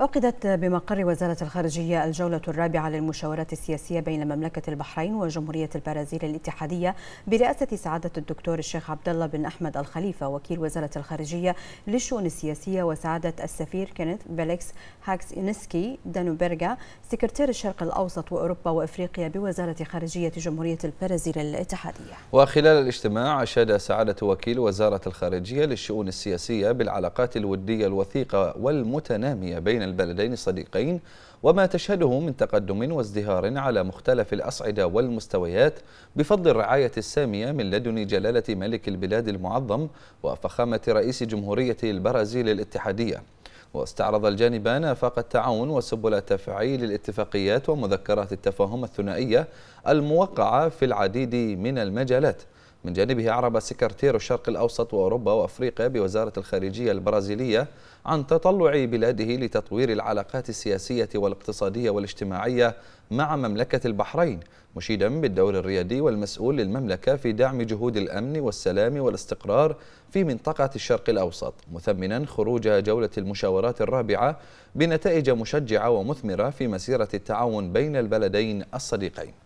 عقدت بمقر وزارة الخارجية الجولة الرابعة للمشاورات السياسية بين مملكة البحرين وجمهورية البرازيل الاتحادية برئاسة سعادة الدكتور الشيخ عبد الله بن أحمد الخليفة وكيل وزارة الخارجية للشؤون السياسية وسعادة السفير كينيث بليكس هاكس إنسكي دانوبرغا سكرتير الشرق الأوسط وأوروبا وإفريقيا بوزارة خارجية جمهورية البرازيل الاتحادية وخلال الاجتماع أشاد سعادة وكيل وزارة الخارجية للشؤون السياسية بالعلاقات الودية الوثيقة والمتنامية بين البلدين الصديقين وما تشهده من تقدم وازدهار على مختلف الأصعدة والمستويات بفضل الرعاية السامية من لدن جلالة ملك البلاد المعظم وفخامة رئيس جمهورية البرازيل الاتحادية واستعرض الجانبان آفاق التعاون وسبل تفعيل الاتفاقيات ومذكرات التفاهم الثنائية الموقعة في العديد من المجالات من جانبه أعرب سكرتير الشرق الأوسط وأوروبا وأفريقيا بوزارة الخارجية البرازيلية عن تطلع بلاده لتطوير العلاقات السياسية والاقتصادية والاجتماعية مع مملكة البحرين مشيدا بالدور الريادي والمسؤول للمملكة في دعم جهود الأمن والسلام والاستقرار في منطقة الشرق الأوسط مثمنا خروج جولة المشاورات الرابعة بنتائج مشجعة ومثمرة في مسيرة التعاون بين البلدين الصديقين